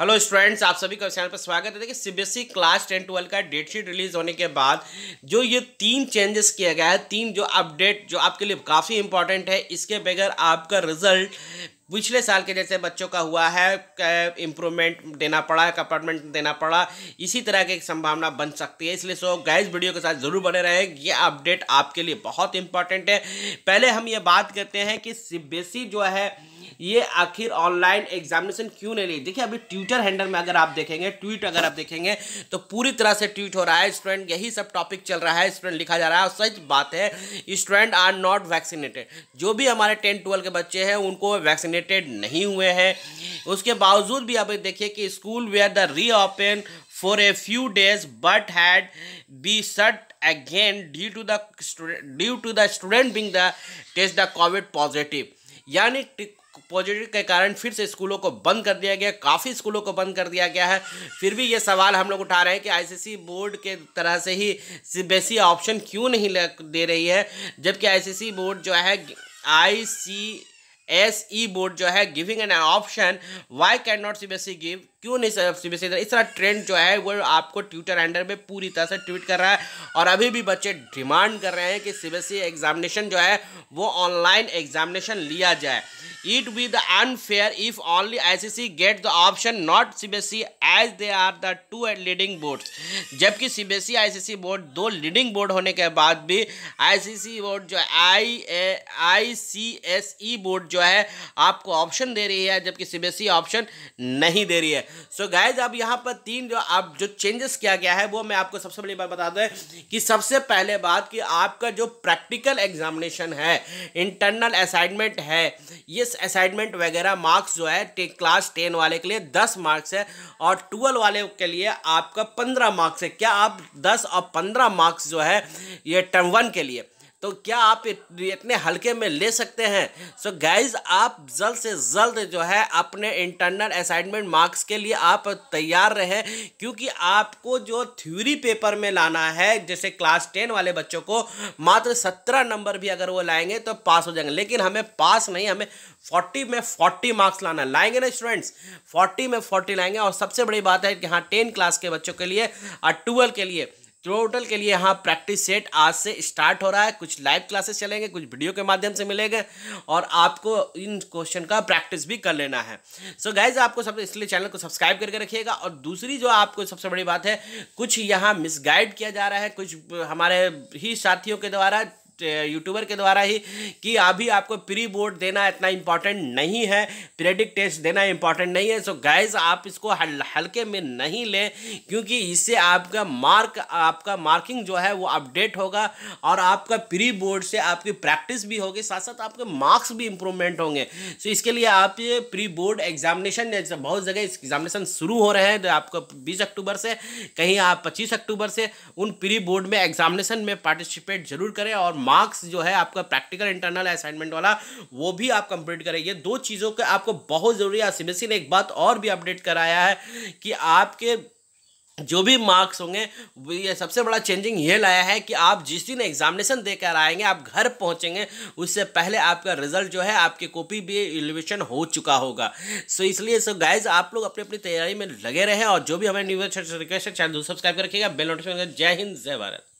hello students आप सभी का चैनल पर स्वागत है देखिए सीबीएसई क्लास टेन ट्वेल्व का डेट शीट रिलीज होने के बाद जो ये तीन चेंजेस किया गया है तीन जो अपडेट जो आपके लिए काफ़ी इंपॉर्टेंट है इसके बगैर आपका रिजल्ट पिछले साल के जैसे बच्चों का हुआ है इम्प्रूवमेंट देना पड़ा कंपार्टमेंट देना पड़ा इसी तरह की संभावना बन सकती है इसलिए सो गैस वीडियो के साथ ज़रूर बने रहें ये अपडेट आपके लिए बहुत इंपॉर्टेंट है पहले हम ये बात करते हैं कि सी e जो है ये आखिर ऑनलाइन एग्जामिनेशन क्यों नहीं ली देखिए अभी ट्विटर हैंडल में अगर आप देखेंगे ट्वीट अगर आप देखेंगे तो पूरी तरह से ट्वीट हो रहा है स्टूडेंट यही सब टॉपिक चल रहा है स्टूडेंट लिखा जा रहा है और सच बात है स्टूडेंट आर नॉट वैक्सीनेटेड जो भी हमारे टेंथ ट्वेल्व के बच्चे हैं उनको वैक्सीनेटेड नहीं हुए हैं उसके बावजूद भी अभी देखिए कि school were the reopen for a few days but had be shut again due to the due to the student being the test the COVID positive यानी पॉजिटिव के कारण फिर से स्कूलों को बंद कर दिया गया काफ़ी स्कूलों को बंद कर दिया गया है फिर भी ये सवाल हम लोग उठा रहे हैं कि आईसीसी बोर्ड के तरह से ही सी ऑप्शन क्यों नहीं दे रही है जबकि आईसीसी बोर्ड जो है आईसी एस ई बोर्ड जो है giving an option why can not C B give क्यों नहीं सबसे सीधे इस तरह ट्रेंड जो है वो आपको ट्विटर हैंडल में पूरी तरह से ट्वीट कर रहा है और अभी भी बच्चे डिमांड कर रहे हैं कि सीबीएसई एग्जामिनेशन जो है वो ऑनलाइन एग्जामिनेशन लिया जाए it be the unfair if C ICC get the option not CBSE as they are the two leading boards जबकि सीबीएसई आईसीसी बोर्ड दो लीडिंग बोर्ड होने के बाद भी आईसीसी बोर्ड जो है आई आई सी एस ई बोर्ड जो है आपको ऑप्शन दे रही है जबकि सीबीएसई ऑप्शन नहीं दे रही है सो गाइज अब यहाँ पर तीन जो आप जो चेंजेस किया गया है वो मैं आपको सबसे पहली बात बता दें कि सबसे पहले बात कि आपका जो प्रैक्टिकल एग्जामिनेशन है इंटरनल असाइनमेंट है ये असाइनमेंट वगैरह मार्क्स जो है क्लास टेन वाले के लिए दस मार्क्स है और ट्वेल्व वाले के लिए आपका पंद्रह मार्क्स है क्या आप दस और पंद्रह मार्क्स जो है ये टर्म वन के लिए तो क्या आप इतने हल्के में ले सकते हैं सो so गाइज आप जल्द से जल्द जो है अपने इंटरनल असाइनमेंट मार्क्स के लिए आप तैयार रहें क्योंकि आपको जो थ्योरी पेपर में लाना है जैसे क्लास टेन वाले बच्चों को मात्र सत्रह नंबर भी अगर वो लाएंगे तो पास हो जाएंगे लेकिन हमें पास नहीं हमें फोर्टी में फोर्टी मार्क्स लाना लाएंगे ना स्टूडेंट्स फोर्टी में फोर्टी लाएंगे और सबसे बड़ी बात है कि हाँ टेन क्लास के बच्चों के लिए और ट्वेल्व के लिए टोटल के लिए यहाँ प्रैक्टिस सेट आज से स्टार्ट हो रहा है कुछ लाइव क्लासेस चलेंगे कुछ वीडियो के माध्यम से मिलेंगे और आपको इन क्वेश्चन का प्रैक्टिस भी कर लेना है सो so गाइज आपको सब इसलिए चैनल को सब्सक्राइब करके रखिएगा और दूसरी जो आपको सबसे बड़ी बात है कुछ यहाँ मिसगाइड किया जा रहा है कुछ हमारे ही साथियों के द्वारा यूट्यूबर के द्वारा ही कि अभी आपको प्री बोर्ड देना इतना इंपॉर्टेंट नहीं है प्रेडिक टेस्ट देना इंपॉर्टेंट नहीं है सो गाइज आप इसको हल, हल्के में नहीं लें क्योंकि इससे आपका मार्क आपका मार्किंग जो है वो अपडेट होगा और आपका प्री बोर्ड से आपकी प्रैक्टिस भी होगी साथ साथ आपके मार्क्स भी इंप्रूवमेंट होंगे सो इसके लिए आप ये प्री बोर्ड एग्जामिनेशन बहुत जगह एग्जामिनेशन शुरू हो रहे हैं तो आपको बीस अक्टूबर से कहीं आप पच्चीस अक्टूबर से उन प्री बोर्ड में एग्जामिनेशन में पार्टिसिपेट जरूर करें और मार्क्स जो है आपका प्रैक्टिकल इंटरनल असाइनमेंट वाला वो भी आप कंप्लीट करेंगे दो चीज़ों के आपको बहुत ज़रूरी है सी ने एक बात और भी अपडेट कराया है कि आपके जो भी मार्क्स होंगे ये सबसे बड़ा चेंजिंग ये लाया है कि आप जिस दिन एग्जामिनेशन देकर आएंगे आप घर पहुंचेंगे उससे पहले आपका रिजल्ट जो है आपके कॉपी भी एलिवेशन हो चुका होगा सो इसलिए सो गाइज आप लोग अपनी अपनी तैयारी में लगे रहें और जो भी हमें न्यूज रिक्वेस्ट है चैनल सब्सक्राइब रखिएगा बेल नोटिफिकेशन जय हिंद जय भारत